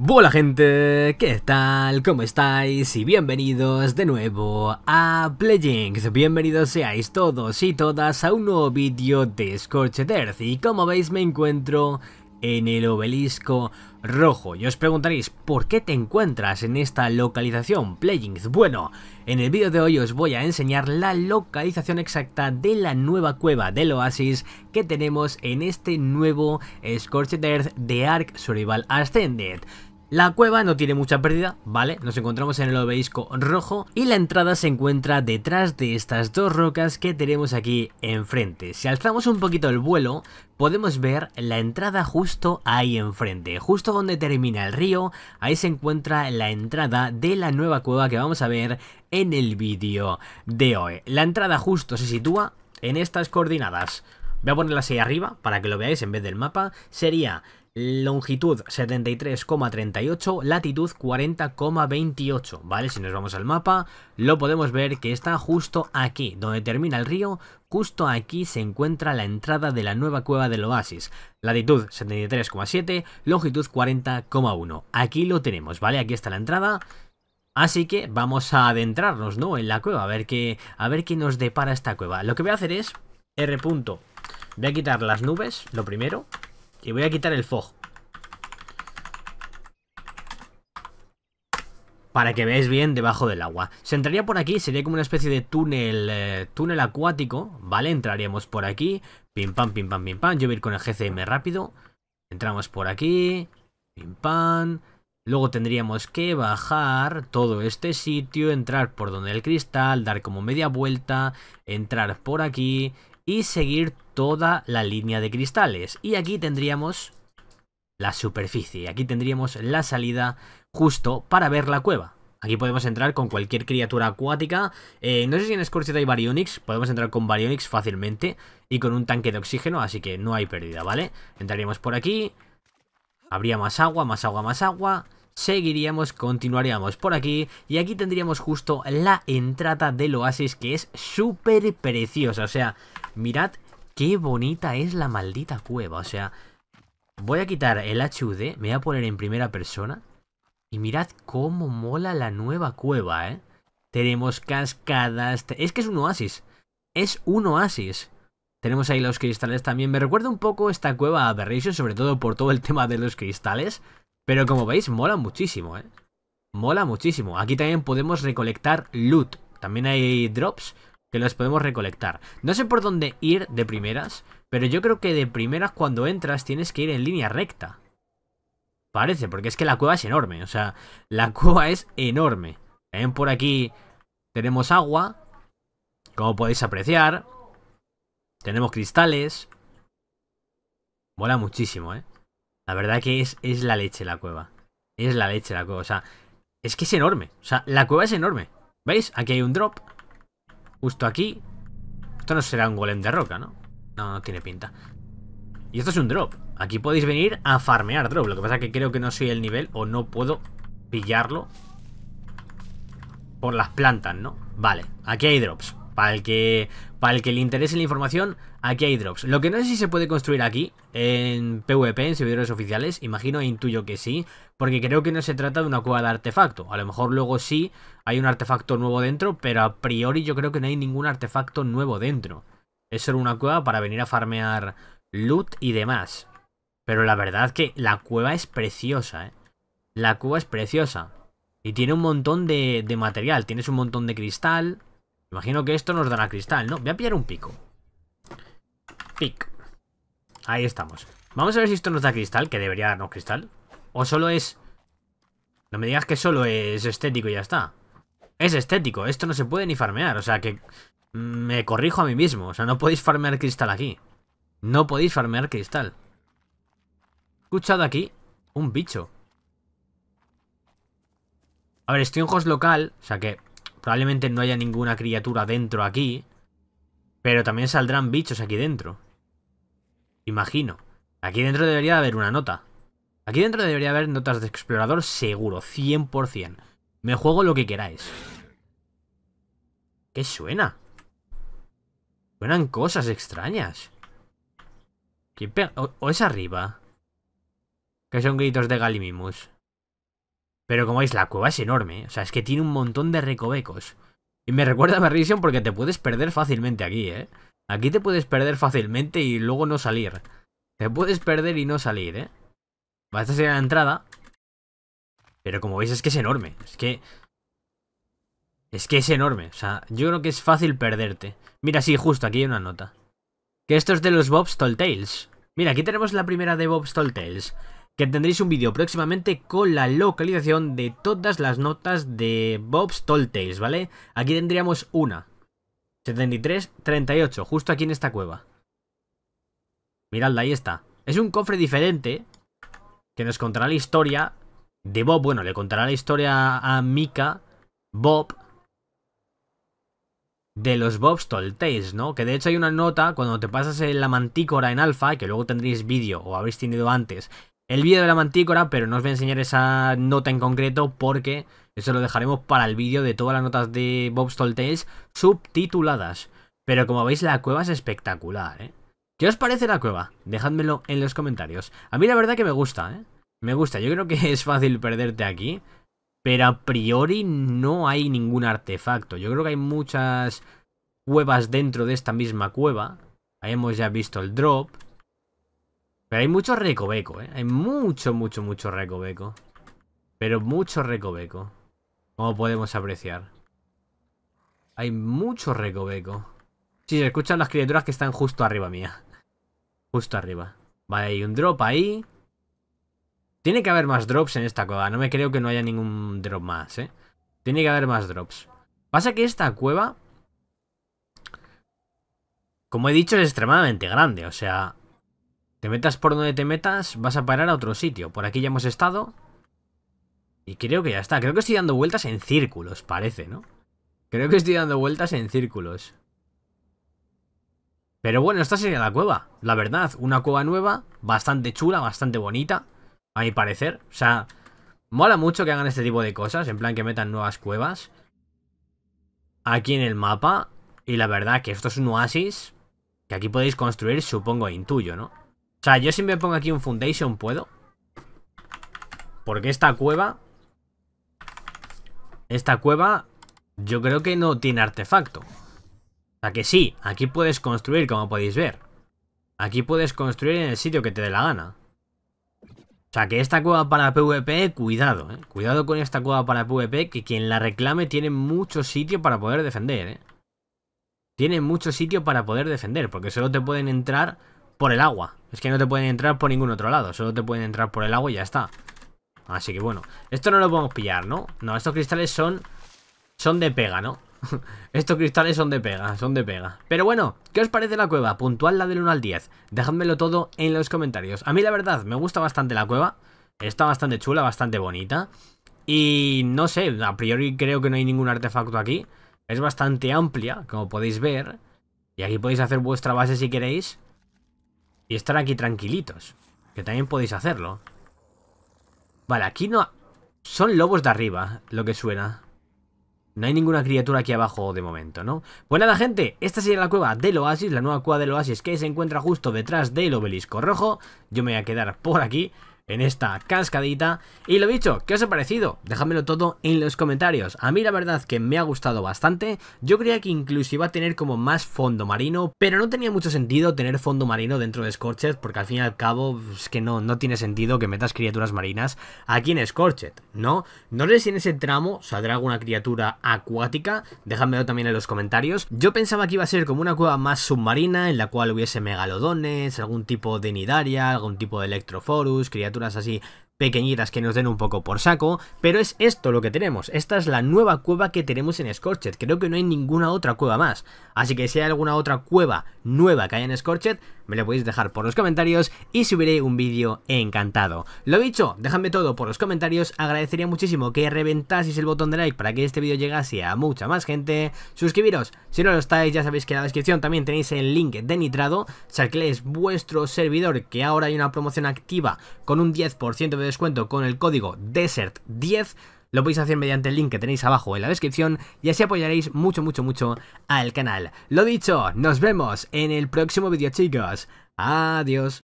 Hola gente, ¿qué tal? ¿Cómo estáis? Y bienvenidos de nuevo a Playings. Bienvenidos seáis todos y todas a un nuevo vídeo de Scorched Earth. Y como veis me encuentro en el obelisco rojo. Y os preguntaréis, ¿por qué te encuentras en esta localización, Playings? Bueno, en el vídeo de hoy os voy a enseñar la localización exacta de la nueva cueva del oasis que tenemos en este nuevo Scorched Earth de Ark Survival Ascended. La cueva no tiene mucha pérdida, ¿vale? Nos encontramos en el obelisco rojo y la entrada se encuentra detrás de estas dos rocas que tenemos aquí enfrente. Si alzamos un poquito el vuelo, podemos ver la entrada justo ahí enfrente. Justo donde termina el río, ahí se encuentra la entrada de la nueva cueva que vamos a ver en el vídeo de hoy. La entrada justo se sitúa en estas coordenadas. Voy a ponerlas ahí arriba para que lo veáis en vez del mapa. Sería longitud 73,38, latitud 40,28, ¿vale? Si nos vamos al mapa, lo podemos ver que está justo aquí, donde termina el río, justo aquí se encuentra la entrada de la nueva cueva del oasis, latitud 73,7, longitud 40,1. Aquí lo tenemos, ¿vale? Aquí está la entrada. Así que vamos a adentrarnos, ¿no? En la cueva, a ver qué, a ver qué nos depara esta cueva. Lo que voy a hacer es R. punto, Voy a quitar las nubes, lo primero. Y voy a quitar el fog. Para que veáis bien debajo del agua. Se entraría por aquí, sería como una especie de túnel eh, túnel acuático, ¿vale? Entraríamos por aquí. Pim pam, pim pam, pim pam. Yo voy a ir con el GCM rápido. Entramos por aquí. Pim pam. Luego tendríamos que bajar todo este sitio, entrar por donde el cristal, dar como media vuelta, entrar por aquí y seguir toda la línea de cristales. Y aquí tendríamos la superficie, aquí tendríamos la salida justo para ver la cueva. Aquí podemos entrar con cualquier criatura acuática. Eh, no sé si en Scorchet hay Baryonyx. Podemos entrar con Baryonyx fácilmente. Y con un tanque de oxígeno, así que no hay pérdida, ¿vale? Entraríamos por aquí. Habría más agua, más agua, más agua. Seguiríamos, continuaríamos por aquí. Y aquí tendríamos justo la entrada del oasis, que es súper preciosa. O sea, Mirad qué bonita es la maldita cueva. O sea, voy a quitar el HUD, me voy a poner en primera persona. Y mirad cómo mola la nueva cueva, ¿eh? Tenemos cascadas... Es que es un oasis. Es un oasis. Tenemos ahí los cristales también. Me recuerda un poco esta cueva a Aberration, sobre todo por todo el tema de los cristales. Pero como veis, mola muchísimo, ¿eh? Mola muchísimo. Aquí también podemos recolectar loot. También hay drops que los podemos recolectar. No sé por dónde ir de primeras, pero yo creo que de primeras cuando entras tienes que ir en línea recta. Parece, porque es que la cueva es enorme, o sea, la cueva es enorme. También por aquí tenemos agua, como podéis apreciar. Tenemos cristales. Mola muchísimo, ¿eh? La verdad que es, es la leche la cueva. Es la leche la cueva, o sea, es que es enorme. O sea, la cueva es enorme. ¿Veis? Aquí hay un drop. Justo aquí. Esto no será un golem de roca, ¿no? No, no tiene pinta. Y esto es un drop. Aquí podéis venir a farmear drop. Lo que pasa es que creo que no soy el nivel o no puedo pillarlo por las plantas, ¿no? Vale, aquí hay drops. Para el que, el le interese la información, aquí hay drops. Lo que no sé si se puede construir aquí, en PvP, en servidores oficiales, imagino e intuyo que sí, porque creo que no se trata de una cueva de artefacto. A lo mejor luego sí hay un artefacto nuevo dentro, pero a priori yo creo que no hay ningún artefacto nuevo dentro. Es solo una cueva para venir a farmear loot y demás. Pero la verdad que la cueva es preciosa, ¿eh? La cueva es preciosa. Y tiene un montón de, de material. Tienes un montón de cristal, Imagino que esto nos dará cristal, ¿no? Voy a pillar un pico. Pic. Ahí estamos. Vamos a ver si esto nos da cristal, que debería darnos cristal. O solo es... No me digas que solo es estético y ya está. Es estético, esto no se puede ni farmear, o sea que... Mm, me corrijo a mí mismo, o sea, no podéis farmear cristal aquí. No podéis farmear cristal. He escuchado aquí un bicho. A ver, estoy en host local, o sea que Probablemente no haya ninguna criatura dentro aquí. Pero también saldrán bichos aquí dentro. Imagino. Aquí dentro debería haber una nota. Aquí dentro debería haber notas de explorador seguro, 100%. Me juego lo que queráis. ¿Qué suena? Suenan cosas extrañas. o, ¿O, es arriba? Que son gritos de Galimimus. Pero como veis, la cueva es enorme. ¿eh? O sea, es que tiene un montón de recovecos. Y me recuerda a Marrison porque te puedes perder fácilmente aquí, ¿eh? Aquí te puedes perder fácilmente y luego no salir. Te puedes perder y no salir, ¿eh? Va, esta sería la entrada. Pero como veis, es que es enorme. Es que... Es que es enorme. O sea, yo creo que es fácil perderte. Mira, sí, justo, aquí hay una nota. Que esto es de los Bob's Tall Tales. Mira, aquí tenemos la primera de Bob's Tall Tales que tendréis un vídeo próximamente con la localización de todas las notas de Bob's Tall Tales, ¿vale? Aquí tendríamos una. 73, 38, justo aquí en esta cueva. Miradla, ahí está. Es un cofre diferente que nos contará la historia de Bob. Bueno, le contará la historia a Mika, Bob, de los Bob's Tales, ¿no? Que de hecho hay una nota cuando te pasas en la mantícora en alfa, que luego tendréis vídeo o habéis tenido antes, el vídeo de la mantícora, pero no os voy a enseñar esa nota en concreto porque eso lo dejaremos para el vídeo de todas las notas de Bob's Tall Tales subtituladas. Pero como veis, la cueva es espectacular, ¿eh? ¿Qué os parece la cueva? Dejádmelo en los comentarios. A mí la verdad que me gusta, ¿eh? Me gusta, yo creo que es fácil perderte aquí, pero a priori no hay ningún artefacto. Yo creo que hay muchas cuevas dentro de esta misma cueva. Ahí hemos ya visto el drop. Pero hay mucho recoveco, ¿eh? Hay mucho, mucho, mucho recoveco. Pero mucho recoveco. Como podemos apreciar. Hay mucho recoveco. Sí, se escuchan las criaturas que están justo arriba mía. Justo arriba. Vale, hay un drop ahí. Tiene que haber más drops en esta cueva. No me creo que no haya ningún drop más, ¿eh? Tiene que haber más drops. Pasa que esta cueva... Como he dicho, es extremadamente grande. O sea, te metas por donde te metas, vas a parar a otro sitio. Por aquí ya hemos estado. Y creo que ya está. Creo que estoy dando vueltas en círculos, parece, ¿no? Creo que estoy dando vueltas en círculos. Pero bueno, esta sería la cueva. La verdad, una cueva nueva, bastante chula, bastante bonita, a mi parecer. O sea, mola mucho que hagan este tipo de cosas, en plan que metan nuevas cuevas. Aquí en el mapa. Y la verdad que esto es un oasis que aquí podéis construir, supongo, intuyo, ¿no? O sea, yo si me pongo aquí un foundation, ¿puedo? Porque esta cueva... Esta cueva yo creo que no tiene artefacto. O sea que sí, aquí puedes construir, como podéis ver. Aquí puedes construir en el sitio que te dé la gana. O sea que esta cueva para PvP, cuidado, ¿eh? Cuidado con esta cueva para PvP, que quien la reclame tiene mucho sitio para poder defender, ¿eh? Tiene mucho sitio para poder defender, porque solo te pueden entrar por el agua. Es que no te pueden entrar por ningún otro lado, solo te pueden entrar por el agua y ya está. Así que bueno, esto no lo podemos pillar, ¿no? No, estos cristales son... Son de pega, ¿no? Estos cristales son de pega, son de pega. Pero bueno, ¿qué os parece la cueva? Puntual la del 1 al 10. Dejádmelo todo en los comentarios. A mí la verdad, me gusta bastante la cueva. Está bastante chula, bastante bonita. Y no sé, a priori creo que no hay ningún artefacto aquí. Es bastante amplia, como podéis ver. Y aquí podéis hacer vuestra base si queréis. Y estar aquí tranquilitos. Que también podéis hacerlo. Vale, aquí no... Son lobos de arriba, lo que suena. No hay ninguna criatura aquí abajo de momento, ¿no? Pues nada, gente, esta sería la cueva del oasis, la nueva cueva del oasis que se encuentra justo detrás del obelisco rojo. Yo me voy a quedar por aquí en esta cascadita. Y lo dicho, ¿qué os ha parecido? Déjamelo todo en los comentarios. A mí la verdad que me ha gustado bastante. Yo creía que inclusive iba a tener como más fondo marino, pero no tenía mucho sentido tener fondo marino dentro de Scorched, porque al fin y al cabo es que no, no tiene sentido que metas criaturas marinas aquí en Scorched. ¿no? No sé si en ese tramo saldrá alguna criatura acuática, déjamelo también en los comentarios. Yo pensaba que iba a ser como una cueva más submarina, en la cual hubiese megalodones, algún tipo de nidaria, algún tipo de electroforus, criaturas así pequeñitas que nos den un poco por saco, pero es esto lo que tenemos, esta es la nueva cueva que tenemos en Scorched, creo que no hay ninguna otra cueva más, así que si hay alguna otra cueva nueva que haya en Scorched, me la podéis dejar por los comentarios y subiré un vídeo encantado. Lo dicho, dejadme todo por los comentarios, agradecería muchísimo que reventaseis el botón de like para que este vídeo llegase a mucha más gente, suscribiros si no lo estáis, ya sabéis que en la descripción también tenéis el link de Nitrado, es vuestro servidor que ahora hay una promoción activa con un 10% de descuento con el código DESERT10. Lo podéis hacer mediante el link que tenéis abajo en la descripción y así apoyaréis mucho, mucho, mucho al canal. Lo dicho, nos vemos en el próximo vídeo chicos. Adiós.